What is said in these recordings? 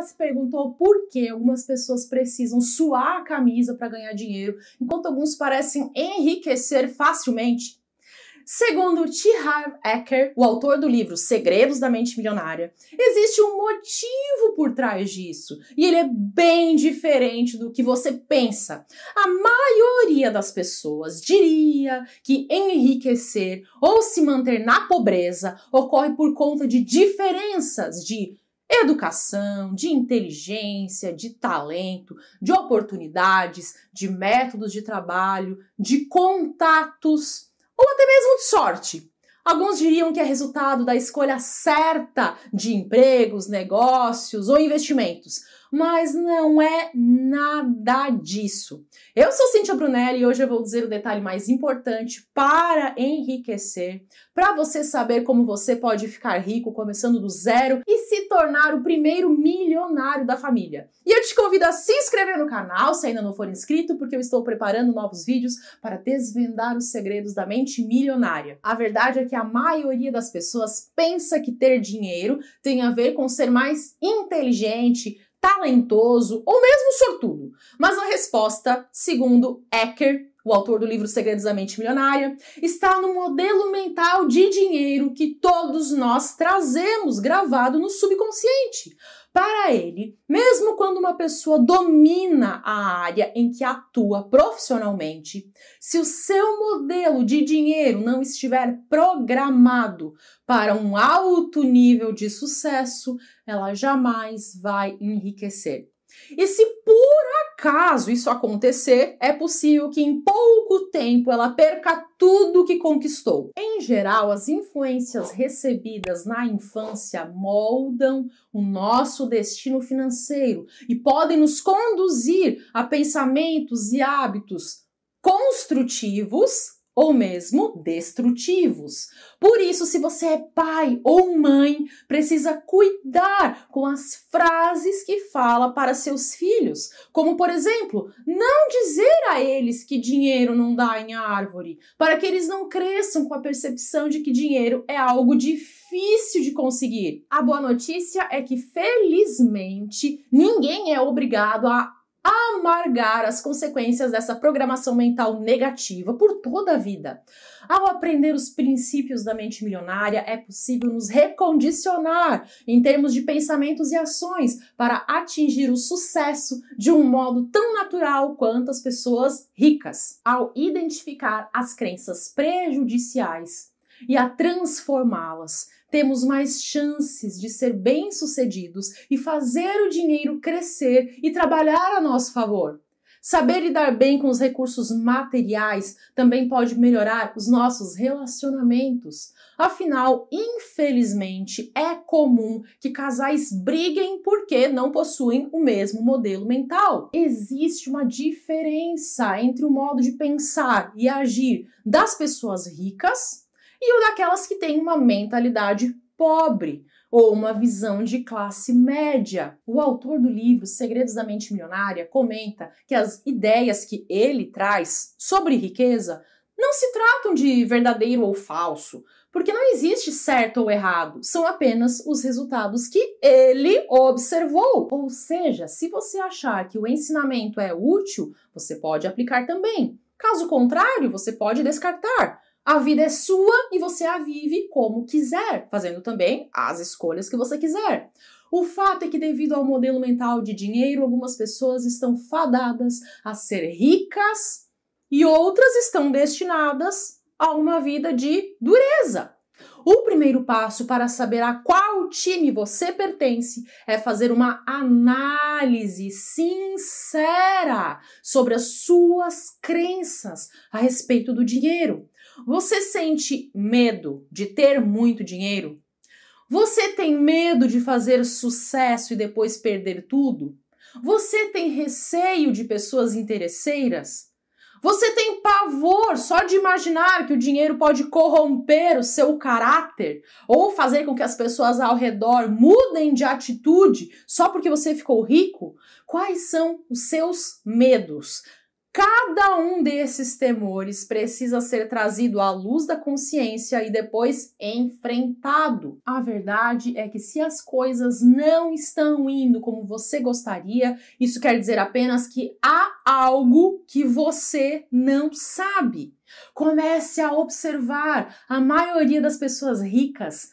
já se perguntou por que algumas pessoas precisam suar a camisa para ganhar dinheiro, enquanto alguns parecem enriquecer facilmente? Segundo T. Harv Eker, o autor do livro Segredos da Mente Milionária, existe um motivo por trás disso e ele é bem diferente do que você pensa. A maioria das pessoas diria que enriquecer ou se manter na pobreza ocorre por conta de diferenças de educação, de inteligência, de talento, de oportunidades, de métodos de trabalho, de contatos ou até mesmo de sorte. Alguns diriam que é resultado da escolha certa de empregos, negócios ou investimentos mas não é nada disso. Eu sou Cintia Brunelli e hoje eu vou dizer o detalhe mais importante para enriquecer, para você saber como você pode ficar rico começando do zero e se tornar o primeiro milionário da família. E eu te convido a se inscrever no canal se ainda não for inscrito, porque eu estou preparando novos vídeos para desvendar os segredos da mente milionária. A verdade é que a maioria das pessoas pensa que ter dinheiro tem a ver com ser mais inteligente, talentoso ou mesmo sortudo. Mas a resposta, segundo Ecker, o autor do livro Segredos da Mente Milionária, está no modelo mental de dinheiro que todos nós trazemos gravado no subconsciente. Para ele, mesmo quando uma pessoa domina a área em que atua profissionalmente, se o seu modelo de dinheiro não estiver programado para um alto nível de sucesso, ela jamais vai enriquecer. E se por caso isso acontecer, é possível que em pouco tempo ela perca tudo que conquistou. Em geral, as influências recebidas na infância moldam o nosso destino financeiro e podem nos conduzir a pensamentos e hábitos construtivos ou mesmo destrutivos. Por isso, se você é pai ou mãe, precisa cuidar com as frases que fala para seus filhos, como por exemplo, não dizer a eles que dinheiro não dá em árvore, para que eles não cresçam com a percepção de que dinheiro é algo difícil de conseguir. A boa notícia é que felizmente ninguém é obrigado a amargar as consequências dessa programação mental negativa por toda a vida. Ao aprender os princípios da mente milionária, é possível nos recondicionar em termos de pensamentos e ações para atingir o sucesso de um modo tão natural quanto as pessoas ricas. Ao identificar as crenças prejudiciais e a transformá-las temos mais chances de ser bem-sucedidos e fazer o dinheiro crescer e trabalhar a nosso favor. Saber lidar bem com os recursos materiais também pode melhorar os nossos relacionamentos. Afinal, infelizmente, é comum que casais briguem porque não possuem o mesmo modelo mental. Existe uma diferença entre o modo de pensar e agir das pessoas ricas e o daquelas que têm uma mentalidade pobre ou uma visão de classe média. O autor do livro Segredos da Mente Milionária comenta que as ideias que ele traz sobre riqueza não se tratam de verdadeiro ou falso, porque não existe certo ou errado, são apenas os resultados que ele observou. Ou seja, se você achar que o ensinamento é útil, você pode aplicar também. Caso contrário, você pode descartar. A vida é sua e você a vive como quiser, fazendo também as escolhas que você quiser. O fato é que, devido ao modelo mental de dinheiro, algumas pessoas estão fadadas a ser ricas e outras estão destinadas a uma vida de dureza. O primeiro passo para saber a qual time você pertence é fazer uma análise sincera sobre as suas crenças a respeito do dinheiro. Você sente medo de ter muito dinheiro? Você tem medo de fazer sucesso e depois perder tudo? Você tem receio de pessoas interesseiras? Você tem pavor só de imaginar que o dinheiro pode corromper o seu caráter ou fazer com que as pessoas ao redor mudem de atitude só porque você ficou rico? Quais são os seus medos? Cada um desses temores precisa ser trazido à luz da consciência e depois enfrentado. A verdade é que se as coisas não estão indo como você gostaria, isso quer dizer apenas que há algo que você não sabe. Comece a observar. A maioria das pessoas ricas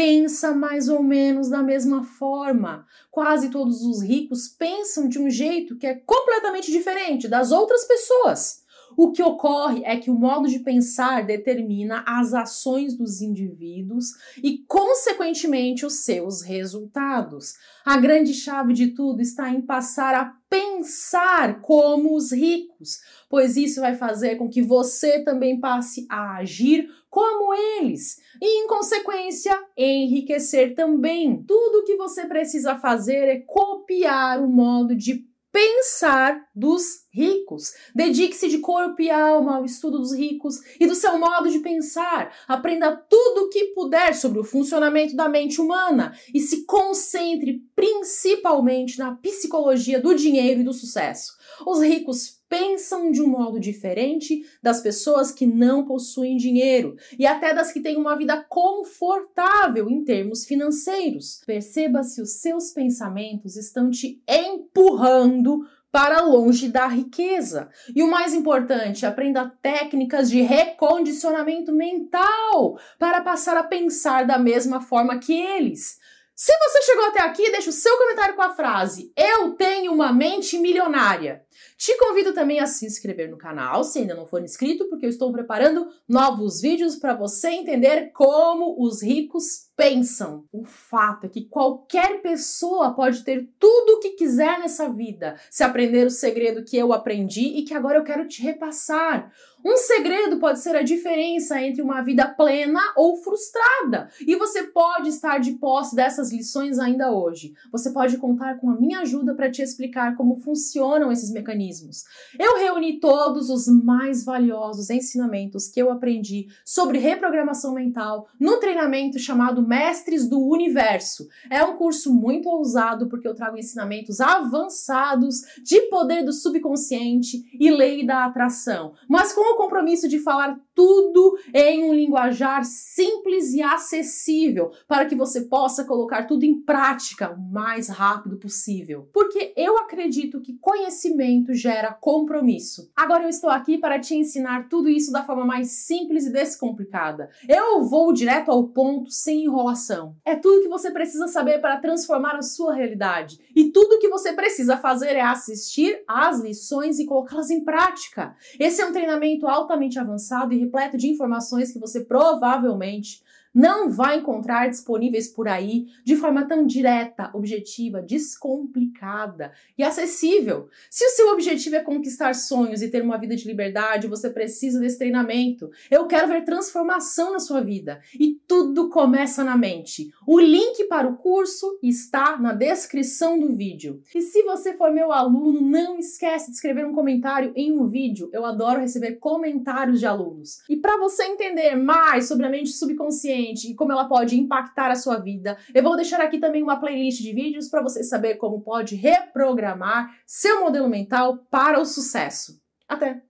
pensa mais ou menos da mesma forma. Quase todos os ricos pensam de um jeito que é completamente diferente das outras pessoas. O que ocorre é que o modo de pensar determina as ações dos indivíduos e, consequentemente, os seus resultados. A grande chave de tudo está em passar a pensar como os ricos, pois isso vai fazer com que você também passe a agir como eles e, em consequência, enriquecer também. Tudo o que você precisa fazer é copiar o modo de pensar dos ricos. Dedique-se de corpo e alma ao estudo dos ricos e do seu modo de pensar. Aprenda tudo o que puder sobre o funcionamento da mente humana e se concentre principalmente na psicologia do dinheiro e do sucesso. Os ricos pensam de um modo diferente das pessoas que não possuem dinheiro e até das que têm uma vida confortável em termos financeiros. Perceba se os seus pensamentos estão te empurrando para longe da riqueza. E o mais importante, aprenda técnicas de recondicionamento mental para passar a pensar da mesma forma que eles. Se você chegou até aqui, deixa o seu comentário com a frase Eu tenho uma mente milionária. Te convido também a se inscrever no canal, se ainda não for inscrito, porque eu estou preparando novos vídeos para você entender como os ricos pensam. O fato é que qualquer pessoa pode ter tudo o que quiser nessa vida, se aprender o segredo que eu aprendi e que agora eu quero te repassar. Um segredo pode ser a diferença entre uma vida plena ou frustrada. E você pode estar de posse dessas lições ainda hoje. Você pode contar com a minha ajuda para te explicar como funcionam esses mecanismos. Eu reuni todos os mais valiosos ensinamentos que eu aprendi sobre reprogramação mental no treinamento chamado Mestres do Universo. É um curso muito ousado porque eu trago ensinamentos avançados de poder do subconsciente e lei da atração. Mas com o compromisso de falar tudo em um linguajar simples e acessível, para que você possa colocar tudo em prática o mais rápido possível. Porque eu acredito que conhecimento gera compromisso. Agora eu estou aqui para te ensinar tudo isso da forma mais simples e descomplicada. Eu vou direto ao ponto, sem enrolação. É tudo que você precisa saber para transformar a sua realidade. E tudo que você precisa fazer é assistir às lições e colocá-las em prática. Esse é um treinamento conhecimento altamente avançado e repleto de informações que você provavelmente não vai encontrar disponíveis por aí de forma tão direta, objetiva, descomplicada e acessível. Se o seu objetivo é conquistar sonhos e ter uma vida de liberdade, você precisa desse treinamento. Eu quero ver transformação na sua vida e tudo começa na mente. O link para o curso está na descrição do vídeo. E se você for meu aluno, não esquece de escrever um comentário em um vídeo. Eu adoro receber comentários de alunos. E para você entender mais sobre a mente subconsciente, gente e como ela pode impactar a sua vida. Eu vou deixar aqui também uma playlist de vídeos para você saber como pode reprogramar seu modelo mental para o sucesso. Até!